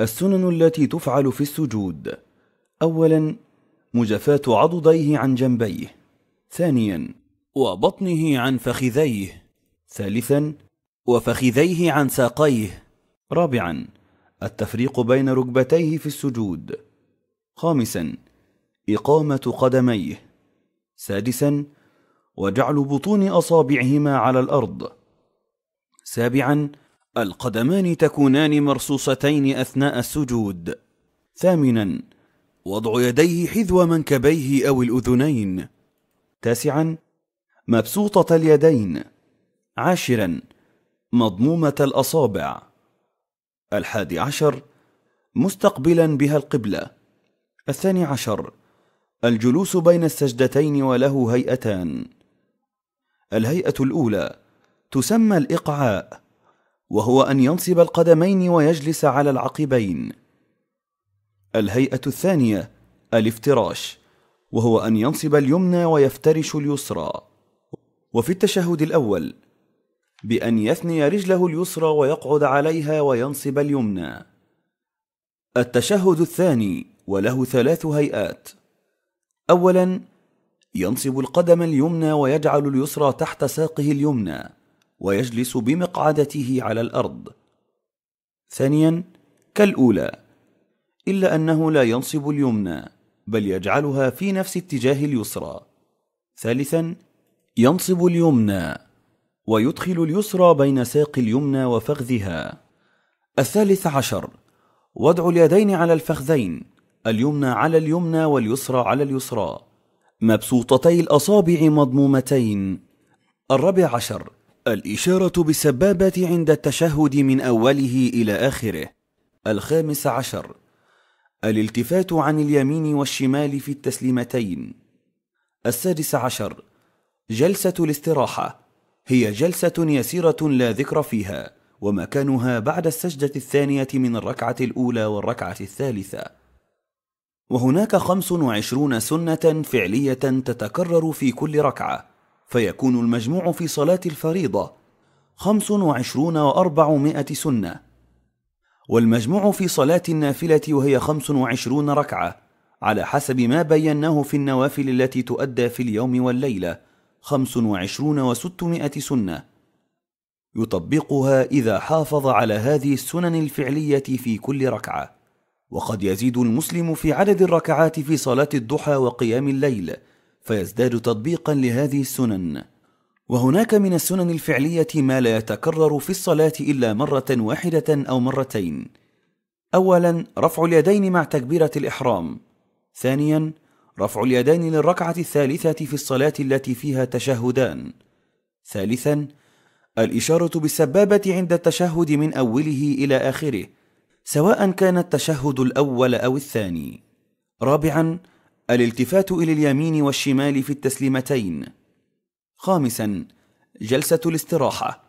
السنن التي تفعل في السجود اولا مجفاه عضديه عن جنبيه ثانيا وبطنه عن فخذيه ثالثا وفخذيه عن ساقيه رابعا التفريق بين ركبتيه في السجود خامسا اقامه قدميه سادسا وجعل بطون اصابعهما على الارض سابعا القدمان تكونان مرصوصتين أثناء السجود ثامنا وضع يديه حذو منكبيه أو الأذنين تاسعا مبسوطة اليدين عاشرا مضمومة الأصابع الحادي عشر مستقبلا بها القبلة الثاني عشر الجلوس بين السجدتين وله هيئتان الهيئة الأولى تسمى الإقعاء وهو أن ينصب القدمين ويجلس على العقبين. الهيئة الثانية الافتراش، وهو أن ينصب اليمنى ويفترش اليسرى. وفي التشهد الأول بأن يثني رجله اليسرى ويقعد عليها وينصب اليمنى. التشهد الثاني وله ثلاث هيئات. أولاً ينصب القدم اليمنى ويجعل اليسرى تحت ساقه اليمنى. ويجلس بمقعدته على الارض ثانيا كالاولى الا انه لا ينصب اليمنى بل يجعلها في نفس اتجاه اليسرى ثالثا ينصب اليمنى ويدخل اليسرى بين ساق اليمنى وفخذها الثالث عشر وضع اليدين على الفخذين اليمنى على اليمنى واليسرى على اليسرى مبسوطتي الاصابع مضمومتين الرابع عشر الإشارة بالسبابة عند التشهد من أوله إلى آخره الخامس عشر الالتفات عن اليمين والشمال في التسليمتين السادس عشر جلسة الاستراحة هي جلسة يسيرة لا ذكر فيها ومكانها بعد السجدة الثانية من الركعة الأولى والركعة الثالثة وهناك خمس وعشرون سنة فعلية تتكرر في كل ركعة فيكون المجموع في صلاة الفريضة خمس وعشرون وأربعمائة سنة والمجموع في صلاة النافلة وهي خمس وعشرون ركعة على حسب ما بيناه في النوافل التي تؤدى في اليوم والليلة خمس وعشرون وستمائة سنة يطبقها إذا حافظ على هذه السنن الفعلية في كل ركعة وقد يزيد المسلم في عدد الركعات في صلاة الضحى وقيام الليل فيزداد تطبيقا لهذه السنن وهناك من السنن الفعليه ما لا يتكرر في الصلاه الا مره واحده او مرتين اولا رفع اليدين مع تكبيره الاحرام ثانيا رفع اليدين للركعه الثالثه في الصلاه التي فيها تشهدان ثالثا الاشاره بالسبابه عند التشهد من اوله الى اخره سواء كان التشهد الاول او الثاني رابعا الالتفات الى اليمين والشمال في التسليمتين خامسا جلسه الاستراحه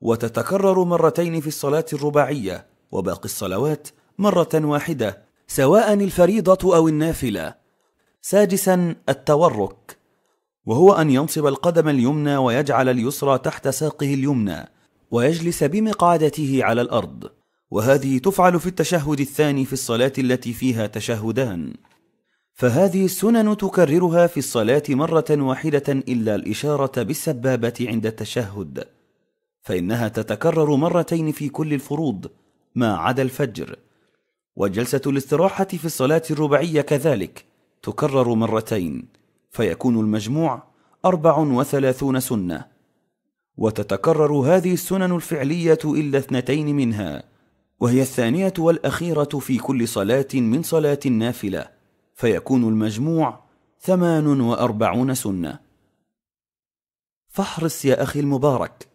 وتتكرر مرتين في الصلاه الرباعيه وباقي الصلوات مره واحده سواء الفريضه او النافله سادسا التورك وهو ان ينصب القدم اليمنى ويجعل اليسرى تحت ساقه اليمنى ويجلس بمقعدته على الارض وهذه تفعل في التشهد الثاني في الصلاه التي فيها تشهدان فهذه السنن تكررها في الصلاه مره واحده الا الاشاره بالسبابه عند التشهد فانها تتكرر مرتين في كل الفروض ما عدا الفجر وجلسه الاستراحه في الصلاه الرباعيه كذلك تكرر مرتين فيكون المجموع اربع وثلاثون سنه وتتكرر هذه السنن الفعليه الا اثنتين منها وهي الثانيه والاخيره في كل صلاه من صلاه النافله فيكون المجموع ثمان وأربعون سنة فاحرص يا أخي المبارك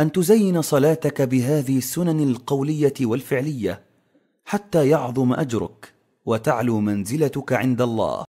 أن تزين صلاتك بهذه السنن القولية والفعلية حتى يعظم أجرك وتعلو منزلتك عند الله